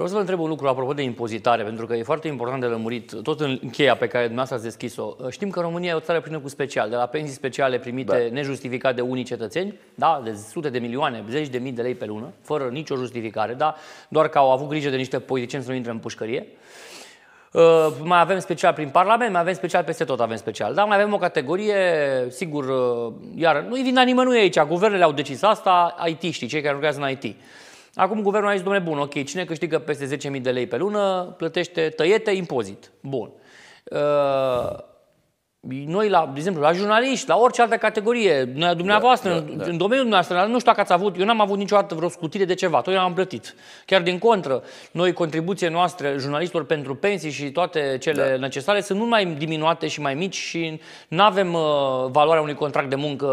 Vreau să vă întreb un lucru apropo de impozitare, pentru că e foarte important de lămurit, tot în cheia pe care dumneavoastră ați deschis-o. Știm că România e o țară plină cu special, de la pensii speciale primite da. nejustificat de unii cetățeni, da, de sute de milioane, zeci de mii de lei pe lună, fără nicio justificare, da, doar că au avut grijă de niște politicieni să nu intre în pușcărie. Uh, mai avem special prin Parlament, mai avem special peste tot, avem special. Dar mai avem o categorie, sigur, uh, iar nu-i vina nimănui aici, guvernele au decis asta, IT-știi, cei care lucrează în IT. Acum guvernul a zis, domnule, bun, ok, cine câștigă peste 10.000 de lei pe lună plătește tăiete, impozit. Bun. Uh, noi, la, de exemplu, la jurnaliști, la orice altă categorie, noi, dumneavoastră, da, da, da. în domeniul dumneavoastră, nu știu dacă ați avut, eu n-am avut niciodată vreo scutire de ceva, tot eu am plătit. Chiar din contră, noi, contribuție noastră, jurnalistilor pentru pensii și toate cele da. necesare, sunt mult mai diminuate și mai mici și nu avem uh, valoarea unui contract de muncă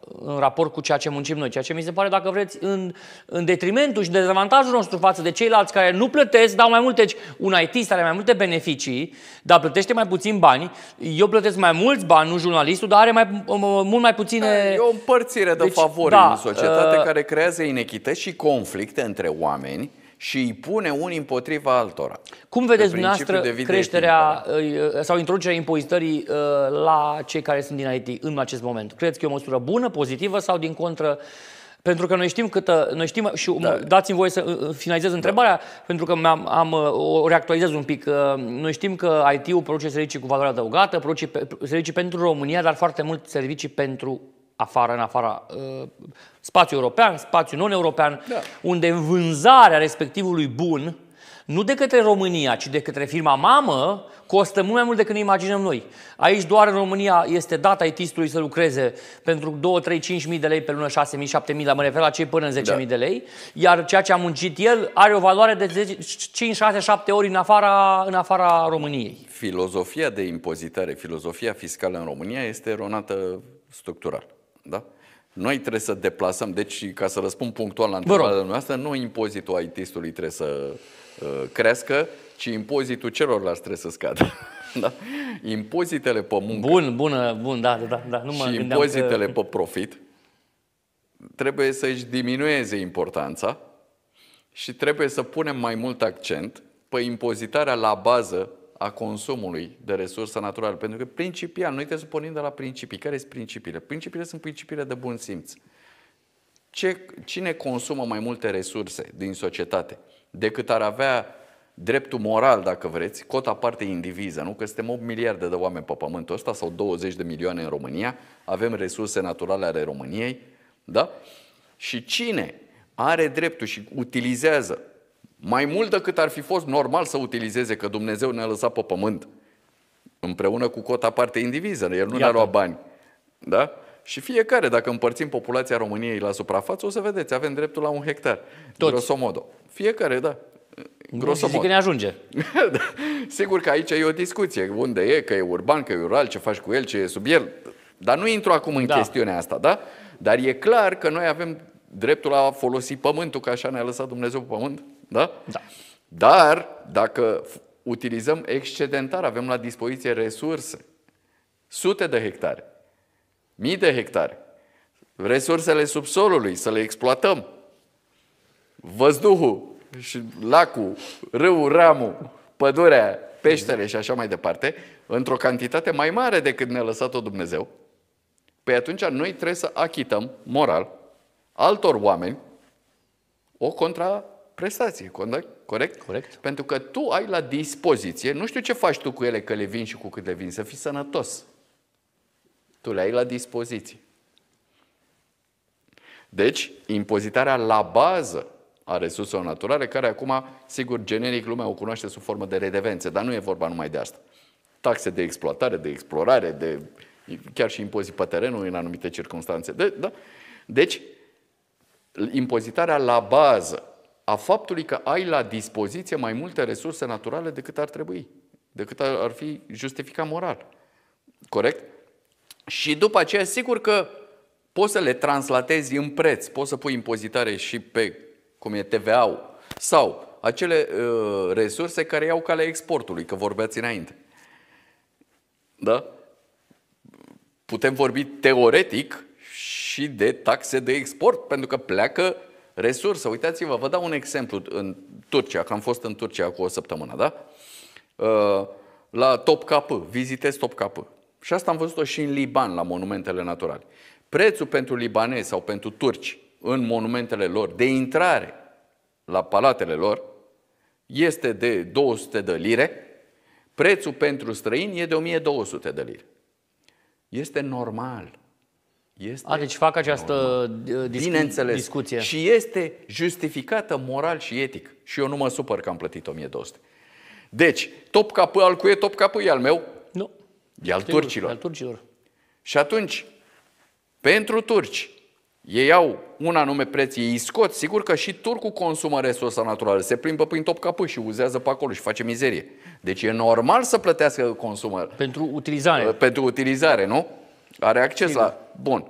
uh, în raport cu ceea ce muncim noi, ceea ce mi se pare, dacă vreți, în, în detrimentul și dezavantajul nostru față de ceilalți care nu plătesc, dau mai multe, deci un IT are mai multe beneficii, dar plătește mai puțin bani, eu plătesc plătesc mai mulți bani, nu jurnalistul, dar are mai, mult mai puține... Da, e o împărțire de deci, favori da, în societate uh... care creează inechități și conflicte între oameni și îi pune unii împotriva altora. Cum vedeți dumneavoastră creșterea da. uh, uh, sau introducerea impozitării uh, la cei care sunt din IT în acest moment? Credeți că e o măsură bună, pozitivă sau din contră pentru că noi știm câtă, noi știm și da. dați-mi voie să uh, uh, finalizez da. întrebarea, da. pentru că am, am, uh, o reactualizez un pic. Noi știm că IT-ul produce servicii cu valoare adăugată, produce servicii pentru România, dar foarte mult servicii pentru afară, în afara spațiul european, spațiul non-european, da. unde vânzarea respectivului bun nu de către România, ci de către firma mamă, costă mult mai mult decât ne imaginăm noi. Aici doar în România este data it să lucreze pentru 2, 3, 5 mii de lei pe lună, 6 mii, 7 mii, dar mă refer la cei până în 10 da. mii de lei, iar ceea ce a muncit el are o valoare de 10, 5, 6, 7 ori în afara, în afara României. Filozofia de impozitare, filozofia fiscală în România este eronată structural. Da? Noi trebuie să deplasăm, deci ca să răspund punctual la întrebarea noastră, nu impozitul IT-ului trebuie să Uh, crească, ci impozitul celorlalți trebuie să scadă. da? Impozitele pe muncă. Bun, bună, bun, da, da, da. Nu mă și impozitele că... pe profit trebuie să-și diminueze importanța și trebuie să punem mai mult accent pe impozitarea la bază a consumului de resurse naturale. Pentru că principial, noi trebuie să pornim de la principii. Care sunt principiile? Principiile sunt principiile de bun simț. Ce, cine consumă mai multe resurse din societate? decât ar avea dreptul moral, dacă vreți, cota parte indiviză, nu? Că suntem 8 miliarde de oameni pe pământul ăsta sau 20 de milioane în România, avem resurse naturale ale României, da? Și cine are dreptul și utilizează mai mult decât ar fi fost normal să utilizeze, că Dumnezeu ne-a lăsat pe pământ, împreună cu cota parte indiviză, el nu Iată. ne-a luat bani, da? Și fiecare, dacă împărțim populația României la suprafață, o să vedeți, avem dreptul la un hectar. Toți. Grosomodo. Fiecare, da. Grosomodo. Zic că ne ajunge. da. Sigur că aici e o discuție. Unde e, că e urban, că e rural, ce faci cu el, ce e sub el. Dar nu intru acum în da. chestiunea asta, da? Dar e clar că noi avem dreptul la a folosi pământul, că așa ne-a lăsat Dumnezeu pe pământ, da? Da. Dar dacă utilizăm excedentar, avem la dispoziție resurse, sute de hectare mii de hectare, resursele subsolului, să le exploatăm, văzduhul și lacul, râul, ramul, pădurea, peștele și așa mai departe, într-o cantitate mai mare decât ne-a lăsat-o Dumnezeu, păi atunci noi trebuie să achităm moral altor oameni o contraprestație, corect? Corect. Pentru că tu ai la dispoziție, nu știu ce faci tu cu ele, că le vin și cu cât le vin, să fii sănătos. Tu le ai la dispoziție. Deci, impozitarea la bază a resurselor naturale, care acum, sigur, generic lumea o cunoaște sub formă de redevențe, dar nu e vorba numai de asta. Taxe de exploatare, de explorare, de chiar și impozit pe terenul în anumite circunstanțe. De, da? Deci, impozitarea la bază a faptului că ai la dispoziție mai multe resurse naturale decât ar trebui, decât ar fi justificat moral. Corect? Și după aceea, sigur că poți să le translatezi în preț, poți să pui impozitare și pe cum e TVA-ul sau acele uh, resurse care iau calea exportului, că vorbeați înainte. Da? Putem vorbi teoretic și de taxe de export, pentru că pleacă resursă. Uitați-vă, vă dau un exemplu în Turcia, că am fost în Turcia cu o săptămână, da? Uh, la Top Cap, vizitez Top Cap. Și asta am văzut-o și în Liban, la monumentele naturale. Prețul pentru libanezi sau pentru turci în monumentele lor de intrare la palatele lor este de 200 de lire, prețul pentru străini e de 1200 de lire. Este normal. Este A, deci fac această uh, discu- discuție. Și este justificată moral și etic. Și eu nu mă supăr că am plătit 1200. Deci, top capul al cuie, top capul e al meu, E al Sigur, turcilor. al turcilor. Și atunci, pentru turci, ei au un anume preț, ei scot. Sigur că și turcul consumă resursa naturală, se plimbă prin top capă și uzează pe acolo și face mizerie. Deci e normal să plătească consumă. Pentru utilizare. Uh, pentru utilizare, nu? Are acces Sigur. la... Bun.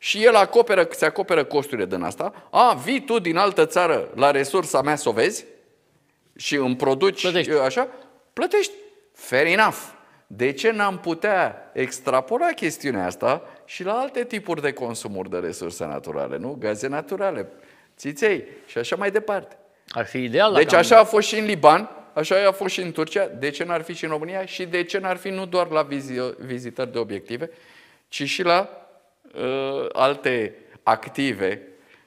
Și el acoperă, se acoperă costurile din asta. A, vii tu din altă țară la resursa mea să o vezi și îmi produci plătești. Uh, așa, plătești. Fair enough. De ce n-am putea extrapola chestiunea asta și la alte tipuri de consumuri de resurse naturale, nu? Gaze naturale, țiței și așa mai departe. Ar fi ideal. Deci așa am... a fost și în Liban, așa a fost și în Turcia, de ce n-ar fi și în România și de ce n-ar fi nu doar la vizi- vizitări de obiective, ci și la uh, alte active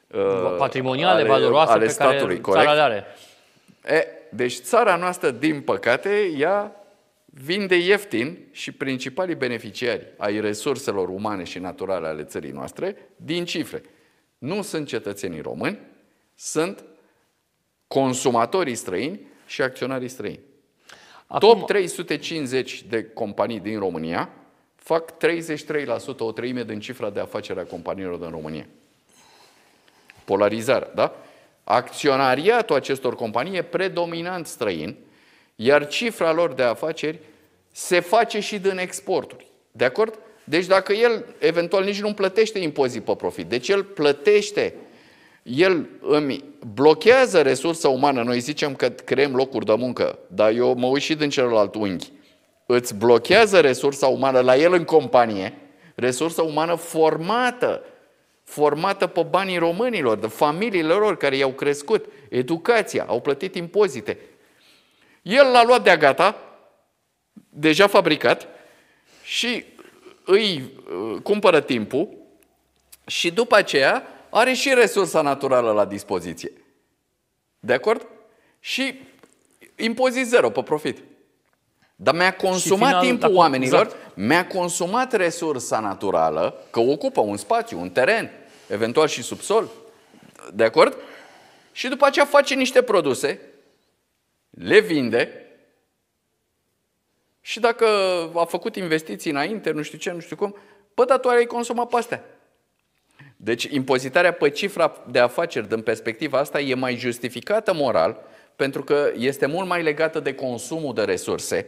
uh, patrimoniale, ale, valoroase ale pe statului, care corect. țara le are. E, deci țara noastră, din păcate, ea vinde ieftin și principalii beneficiari ai resurselor umane și naturale ale țării noastre din cifre. Nu sunt cetățenii români, sunt consumatorii străini și acționarii străini. Acum... Top 350 de companii din România fac 33%, o treime din cifra de afacere a companiilor din România. Polarizare, da? Acționariatul acestor companii e predominant străin, iar cifra lor de afaceri se face și din exporturi. De acord? Deci dacă el eventual nici nu plătește impozit pe profit, deci el plătește, el îmi blochează resursa umană. Noi zicem că creăm locuri de muncă, dar eu mă uit și din celălalt unghi. Îți blochează resursa umană la el în companie, resursa umană formată, formată pe banii românilor, de familiile lor care i-au crescut, educația, au plătit impozite. El l-a luat de-a gata, deja fabricat, și îi uh, cumpără timpul și după aceea are și resursa naturală la dispoziție. De acord? Și impozit zero pe profit. Dar mi-a consumat final, timpul da, oamenilor, exact. mi-a consumat resursa naturală, că ocupă un spațiu, un teren, eventual și subsol. De acord? Și după aceea face niște produse le vinde și dacă a făcut investiții înainte, nu știu ce, nu știu cum, pă, dar tu ai consumat pe astea. Deci impozitarea pe cifra de afaceri din perspectiva asta e mai justificată moral pentru că este mult mai legată de consumul de resurse,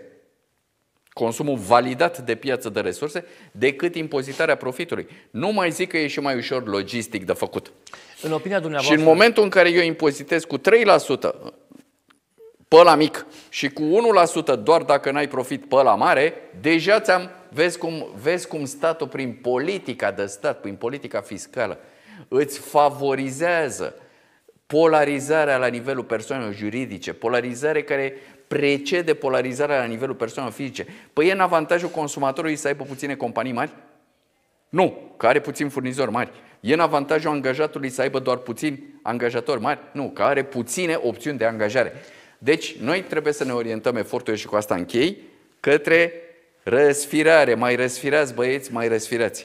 consumul validat de piață de resurse, decât impozitarea profitului. Nu mai zic că e și mai ușor logistic de făcut. În opinia dumneavoastră... Și în momentul în care eu impozitez cu pe la mic și cu 1% doar dacă n-ai profit pe la mare, deja ți-am, vezi cum, vezi cum statul prin politica de stat, prin politica fiscală, îți favorizează polarizarea la nivelul persoanelor juridice, polarizare care precede polarizarea la nivelul persoanelor fizice. Păi e în avantajul consumatorului să aibă puține companii mari? Nu, că are puțin furnizori mari. E în avantajul angajatului să aibă doar puțini angajatori mari? Nu, că are puține opțiuni de angajare. Deci, noi trebuie să ne orientăm eforturile și cu asta închei, către răsfirare. Mai răsfirați, băieți, mai răsfirați.